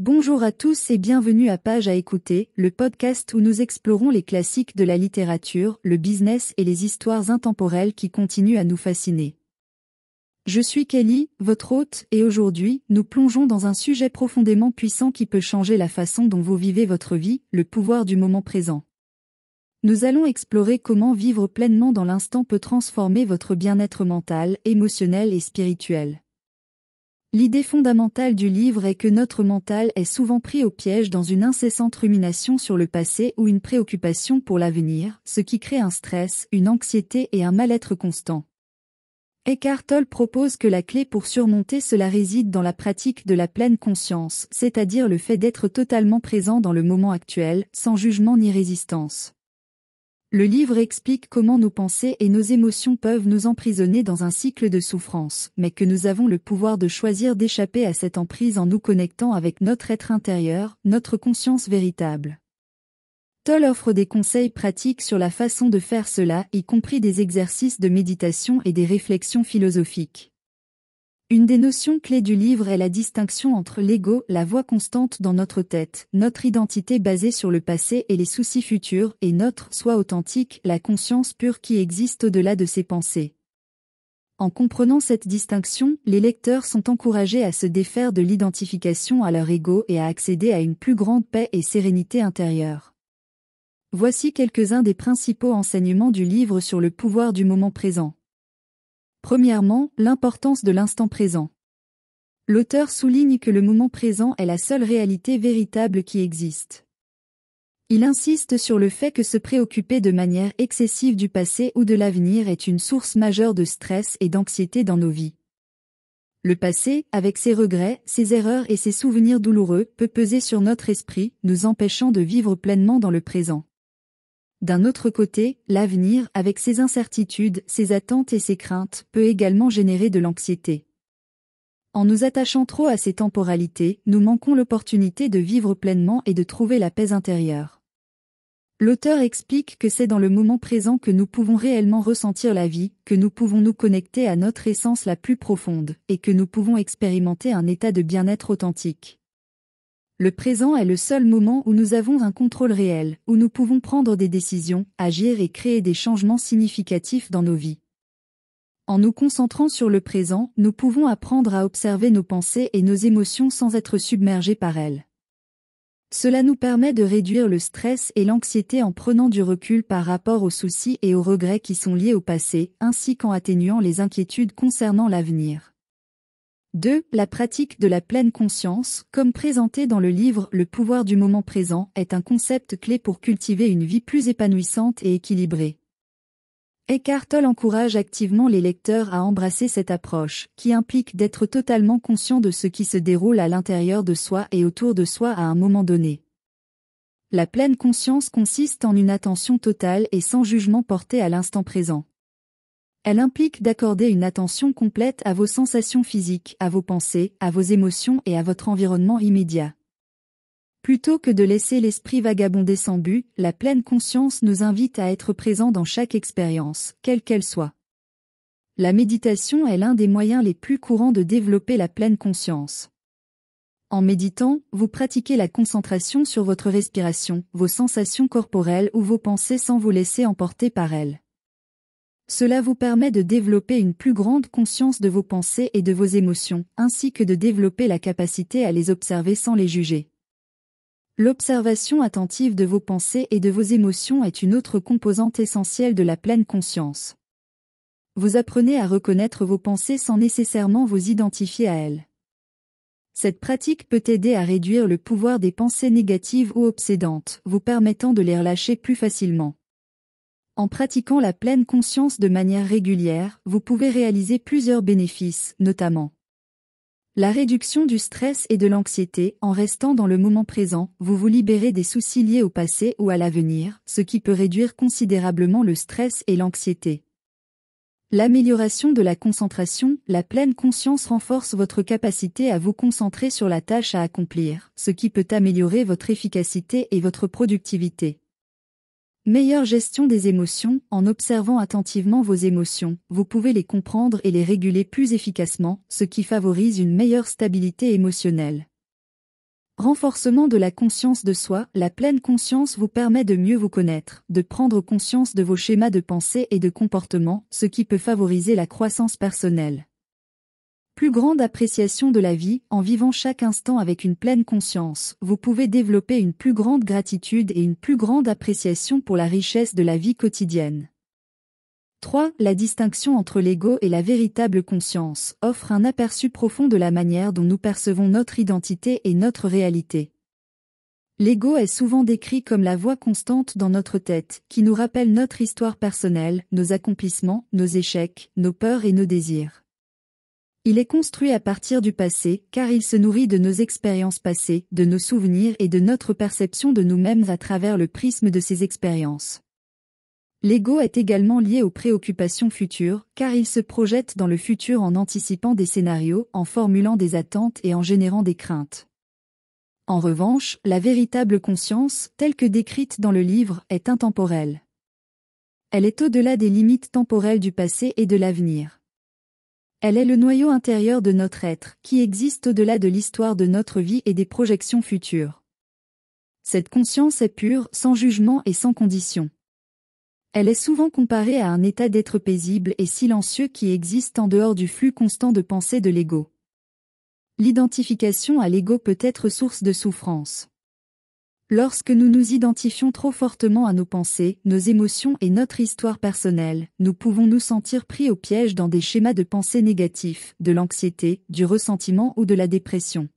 Bonjour à tous et bienvenue à Page à écouter, le podcast où nous explorons les classiques de la littérature, le business et les histoires intemporelles qui continuent à nous fasciner. Je suis Kelly, votre hôte, et aujourd'hui, nous plongeons dans un sujet profondément puissant qui peut changer la façon dont vous vivez votre vie, le pouvoir du moment présent. Nous allons explorer comment vivre pleinement dans l'instant peut transformer votre bien-être mental, émotionnel et spirituel. L'idée fondamentale du livre est que notre mental est souvent pris au piège dans une incessante rumination sur le passé ou une préoccupation pour l'avenir, ce qui crée un stress, une anxiété et un mal-être constant. Eckhart Tolle propose que la clé pour surmonter cela réside dans la pratique de la pleine conscience, c'est-à-dire le fait d'être totalement présent dans le moment actuel, sans jugement ni résistance. Le livre explique comment nos pensées et nos émotions peuvent nous emprisonner dans un cycle de souffrance, mais que nous avons le pouvoir de choisir d'échapper à cette emprise en nous connectant avec notre être intérieur, notre conscience véritable. Toll offre des conseils pratiques sur la façon de faire cela, y compris des exercices de méditation et des réflexions philosophiques. Une des notions clés du livre est la distinction entre l'ego, la voix constante dans notre tête, notre identité basée sur le passé et les soucis futurs, et notre soi authentique, la conscience pure qui existe au-delà de ses pensées. En comprenant cette distinction, les lecteurs sont encouragés à se défaire de l'identification à leur ego et à accéder à une plus grande paix et sérénité intérieure. Voici quelques-uns des principaux enseignements du livre sur le pouvoir du moment présent. Premièrement, l'importance de l'instant présent. L'auteur souligne que le moment présent est la seule réalité véritable qui existe. Il insiste sur le fait que se préoccuper de manière excessive du passé ou de l'avenir est une source majeure de stress et d'anxiété dans nos vies. Le passé, avec ses regrets, ses erreurs et ses souvenirs douloureux, peut peser sur notre esprit, nous empêchant de vivre pleinement dans le présent. D'un autre côté, l'avenir, avec ses incertitudes, ses attentes et ses craintes, peut également générer de l'anxiété. En nous attachant trop à ces temporalités, nous manquons l'opportunité de vivre pleinement et de trouver la paix intérieure. L'auteur explique que c'est dans le moment présent que nous pouvons réellement ressentir la vie, que nous pouvons nous connecter à notre essence la plus profonde, et que nous pouvons expérimenter un état de bien-être authentique. Le présent est le seul moment où nous avons un contrôle réel, où nous pouvons prendre des décisions, agir et créer des changements significatifs dans nos vies. En nous concentrant sur le présent, nous pouvons apprendre à observer nos pensées et nos émotions sans être submergés par elles. Cela nous permet de réduire le stress et l'anxiété en prenant du recul par rapport aux soucis et aux regrets qui sont liés au passé, ainsi qu'en atténuant les inquiétudes concernant l'avenir. 2. La pratique de la pleine conscience, comme présentée dans le livre Le pouvoir du moment présent, est un concept clé pour cultiver une vie plus épanouissante et équilibrée. Eckhart Tolle encourage activement les lecteurs à embrasser cette approche, qui implique d'être totalement conscient de ce qui se déroule à l'intérieur de soi et autour de soi à un moment donné. La pleine conscience consiste en une attention totale et sans jugement portée à l'instant présent. Elle implique d'accorder une attention complète à vos sensations physiques, à vos pensées, à vos émotions et à votre environnement immédiat. Plutôt que de laisser l'esprit vagabonder sans but, la pleine conscience nous invite à être présent dans chaque expérience, quelle qu'elle soit. La méditation est l'un des moyens les plus courants de développer la pleine conscience. En méditant, vous pratiquez la concentration sur votre respiration, vos sensations corporelles ou vos pensées sans vous laisser emporter par elles. Cela vous permet de développer une plus grande conscience de vos pensées et de vos émotions, ainsi que de développer la capacité à les observer sans les juger. L'observation attentive de vos pensées et de vos émotions est une autre composante essentielle de la pleine conscience. Vous apprenez à reconnaître vos pensées sans nécessairement vous identifier à elles. Cette pratique peut aider à réduire le pouvoir des pensées négatives ou obsédantes, vous permettant de les relâcher plus facilement. En pratiquant la pleine conscience de manière régulière, vous pouvez réaliser plusieurs bénéfices, notamment la réduction du stress et de l'anxiété, en restant dans le moment présent, vous vous libérez des soucis liés au passé ou à l'avenir, ce qui peut réduire considérablement le stress et l'anxiété. L'amélioration de la concentration, la pleine conscience renforce votre capacité à vous concentrer sur la tâche à accomplir, ce qui peut améliorer votre efficacité et votre productivité. Meilleure gestion des émotions, en observant attentivement vos émotions, vous pouvez les comprendre et les réguler plus efficacement, ce qui favorise une meilleure stabilité émotionnelle. Renforcement de la conscience de soi, la pleine conscience vous permet de mieux vous connaître, de prendre conscience de vos schémas de pensée et de comportement, ce qui peut favoriser la croissance personnelle plus grande appréciation de la vie, en vivant chaque instant avec une pleine conscience, vous pouvez développer une plus grande gratitude et une plus grande appréciation pour la richesse de la vie quotidienne. 3. La distinction entre l'ego et la véritable conscience offre un aperçu profond de la manière dont nous percevons notre identité et notre réalité. L'ego est souvent décrit comme la voix constante dans notre tête, qui nous rappelle notre histoire personnelle, nos accomplissements, nos échecs, nos peurs et nos désirs. Il est construit à partir du passé, car il se nourrit de nos expériences passées, de nos souvenirs et de notre perception de nous-mêmes à travers le prisme de ces expériences. L'ego est également lié aux préoccupations futures, car il se projette dans le futur en anticipant des scénarios, en formulant des attentes et en générant des craintes. En revanche, la véritable conscience, telle que décrite dans le livre, est intemporelle. Elle est au-delà des limites temporelles du passé et de l'avenir. Elle est le noyau intérieur de notre être, qui existe au-delà de l'histoire de notre vie et des projections futures. Cette conscience est pure, sans jugement et sans condition. Elle est souvent comparée à un état d'être paisible et silencieux qui existe en dehors du flux constant de pensée de l'ego. L'identification à l'ego peut être source de souffrance. Lorsque nous nous identifions trop fortement à nos pensées, nos émotions et notre histoire personnelle, nous pouvons nous sentir pris au piège dans des schémas de pensée négatifs, de l'anxiété, du ressentiment ou de la dépression.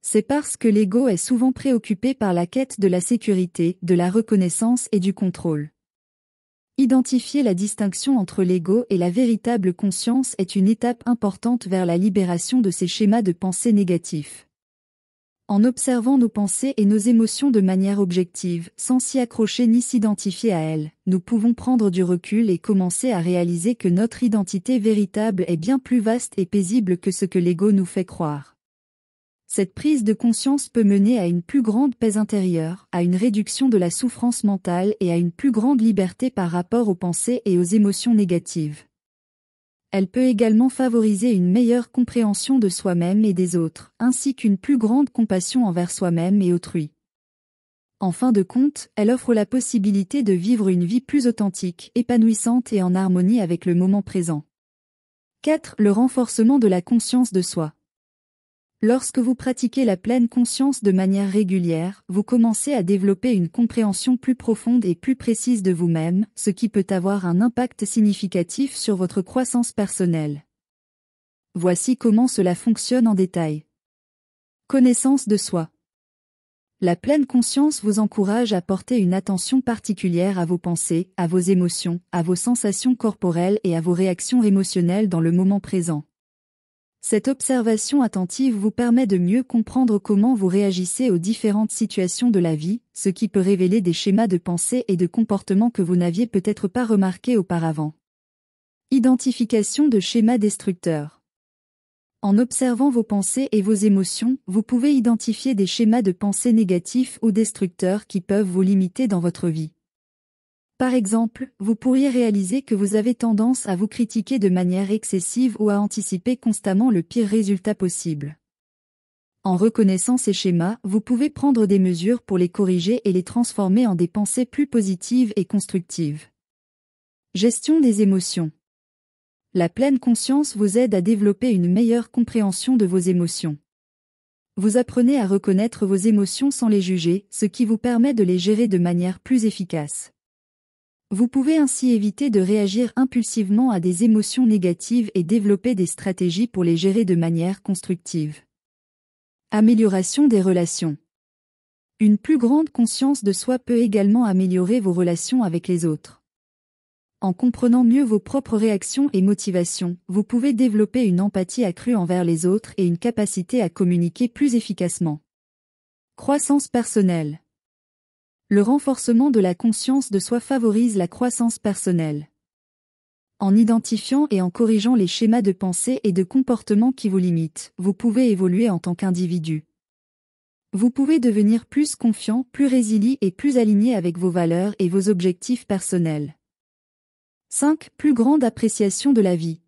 C'est parce que l'ego est souvent préoccupé par la quête de la sécurité, de la reconnaissance et du contrôle. Identifier la distinction entre l'ego et la véritable conscience est une étape importante vers la libération de ces schémas de pensée négatifs en observant nos pensées et nos émotions de manière objective, sans s'y accrocher ni s'identifier à elles, nous pouvons prendre du recul et commencer à réaliser que notre identité véritable est bien plus vaste et paisible que ce que l'ego nous fait croire. Cette prise de conscience peut mener à une plus grande paix intérieure, à une réduction de la souffrance mentale et à une plus grande liberté par rapport aux pensées et aux émotions négatives elle peut également favoriser une meilleure compréhension de soi-même et des autres, ainsi qu'une plus grande compassion envers soi-même et autrui. En fin de compte, elle offre la possibilité de vivre une vie plus authentique, épanouissante et en harmonie avec le moment présent. 4. Le renforcement de la conscience de soi. Lorsque vous pratiquez la pleine conscience de manière régulière, vous commencez à développer une compréhension plus profonde et plus précise de vous-même, ce qui peut avoir un impact significatif sur votre croissance personnelle. Voici comment cela fonctionne en détail. Connaissance de soi. La pleine conscience vous encourage à porter une attention particulière à vos pensées, à vos émotions, à vos sensations corporelles et à vos réactions émotionnelles dans le moment présent. Cette observation attentive vous permet de mieux comprendre comment vous réagissez aux différentes situations de la vie, ce qui peut révéler des schémas de pensée et de comportement que vous n'aviez peut-être pas remarqués auparavant. Identification de schémas destructeurs. En observant vos pensées et vos émotions, vous pouvez identifier des schémas de pensée négatifs ou destructeurs qui peuvent vous limiter dans votre vie. Par exemple, vous pourriez réaliser que vous avez tendance à vous critiquer de manière excessive ou à anticiper constamment le pire résultat possible. En reconnaissant ces schémas, vous pouvez prendre des mesures pour les corriger et les transformer en des pensées plus positives et constructives. Gestion des émotions. La pleine conscience vous aide à développer une meilleure compréhension de vos émotions. Vous apprenez à reconnaître vos émotions sans les juger, ce qui vous permet de les gérer de manière plus efficace. Vous pouvez ainsi éviter de réagir impulsivement à des émotions négatives et développer des stratégies pour les gérer de manière constructive. Amélioration des relations. Une plus grande conscience de soi peut également améliorer vos relations avec les autres. En comprenant mieux vos propres réactions et motivations, vous pouvez développer une empathie accrue envers les autres et une capacité à communiquer plus efficacement. Croissance personnelle. Le renforcement de la conscience de soi favorise la croissance personnelle. En identifiant et en corrigeant les schémas de pensée et de comportement qui vous limitent, vous pouvez évoluer en tant qu'individu. Vous pouvez devenir plus confiant, plus résilient et plus aligné avec vos valeurs et vos objectifs personnels. 5. Plus grande appréciation de la vie.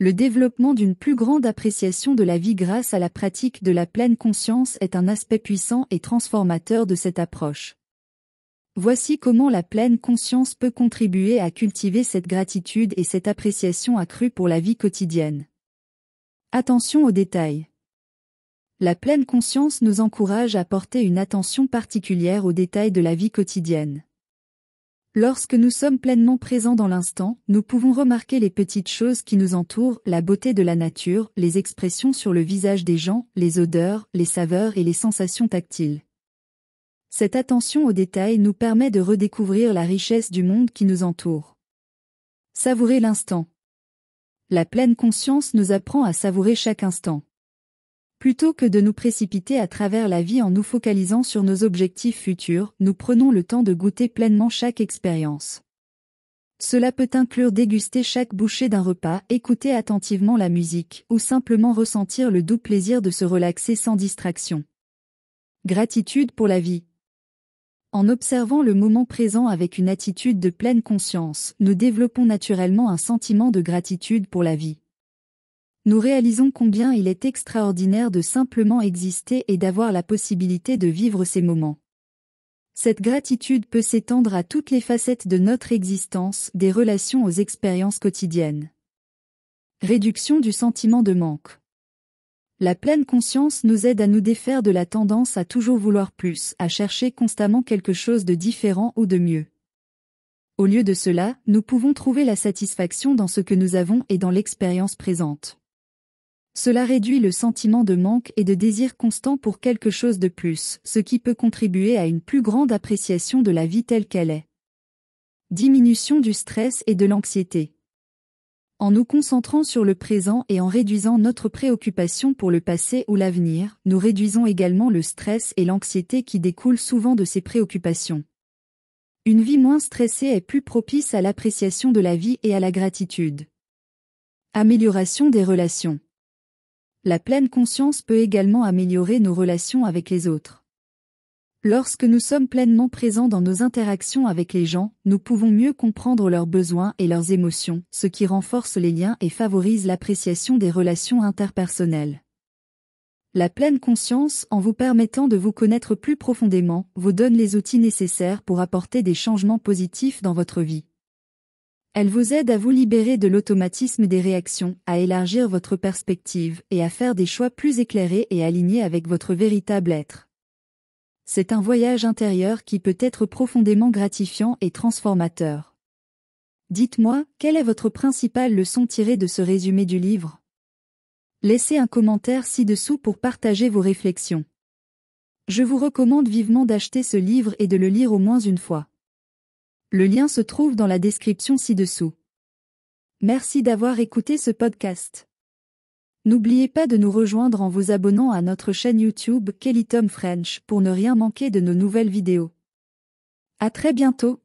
Le développement d'une plus grande appréciation de la vie grâce à la pratique de la pleine conscience est un aspect puissant et transformateur de cette approche. Voici comment la pleine conscience peut contribuer à cultiver cette gratitude et cette appréciation accrue pour la vie quotidienne. Attention aux détails. La pleine conscience nous encourage à porter une attention particulière aux détails de la vie quotidienne. Lorsque nous sommes pleinement présents dans l'instant, nous pouvons remarquer les petites choses qui nous entourent, la beauté de la nature, les expressions sur le visage des gens, les odeurs, les saveurs et les sensations tactiles. Cette attention aux détails nous permet de redécouvrir la richesse du monde qui nous entoure. Savourer l'instant. La pleine conscience nous apprend à savourer chaque instant. Plutôt que de nous précipiter à travers la vie en nous focalisant sur nos objectifs futurs, nous prenons le temps de goûter pleinement chaque expérience. Cela peut inclure déguster chaque bouchée d'un repas, écouter attentivement la musique, ou simplement ressentir le doux plaisir de se relaxer sans distraction. Gratitude pour la vie. En observant le moment présent avec une attitude de pleine conscience, nous développons naturellement un sentiment de gratitude pour la vie nous réalisons combien il est extraordinaire de simplement exister et d'avoir la possibilité de vivre ces moments. Cette gratitude peut s'étendre à toutes les facettes de notre existence, des relations aux expériences quotidiennes. Réduction du sentiment de manque. La pleine conscience nous aide à nous défaire de la tendance à toujours vouloir plus, à chercher constamment quelque chose de différent ou de mieux. Au lieu de cela, nous pouvons trouver la satisfaction dans ce que nous avons et dans l'expérience présente. Cela réduit le sentiment de manque et de désir constant pour quelque chose de plus, ce qui peut contribuer à une plus grande appréciation de la vie telle qu'elle est. Diminution du stress et de l'anxiété. En nous concentrant sur le présent et en réduisant notre préoccupation pour le passé ou l'avenir, nous réduisons également le stress et l'anxiété qui découlent souvent de ces préoccupations. Une vie moins stressée est plus propice à l'appréciation de la vie et à la gratitude. Amélioration des relations. La pleine conscience peut également améliorer nos relations avec les autres. Lorsque nous sommes pleinement présents dans nos interactions avec les gens, nous pouvons mieux comprendre leurs besoins et leurs émotions, ce qui renforce les liens et favorise l'appréciation des relations interpersonnelles. La pleine conscience, en vous permettant de vous connaître plus profondément, vous donne les outils nécessaires pour apporter des changements positifs dans votre vie. Elle vous aide à vous libérer de l'automatisme des réactions, à élargir votre perspective et à faire des choix plus éclairés et alignés avec votre véritable être. C'est un voyage intérieur qui peut être profondément gratifiant et transformateur. Dites-moi, quelle est votre principale leçon tirée de ce résumé du livre Laissez un commentaire ci-dessous pour partager vos réflexions. Je vous recommande vivement d'acheter ce livre et de le lire au moins une fois. Le lien se trouve dans la description ci-dessous. Merci d'avoir écouté ce podcast. N'oubliez pas de nous rejoindre en vous abonnant à notre chaîne YouTube Kelly Tom French pour ne rien manquer de nos nouvelles vidéos. À très bientôt.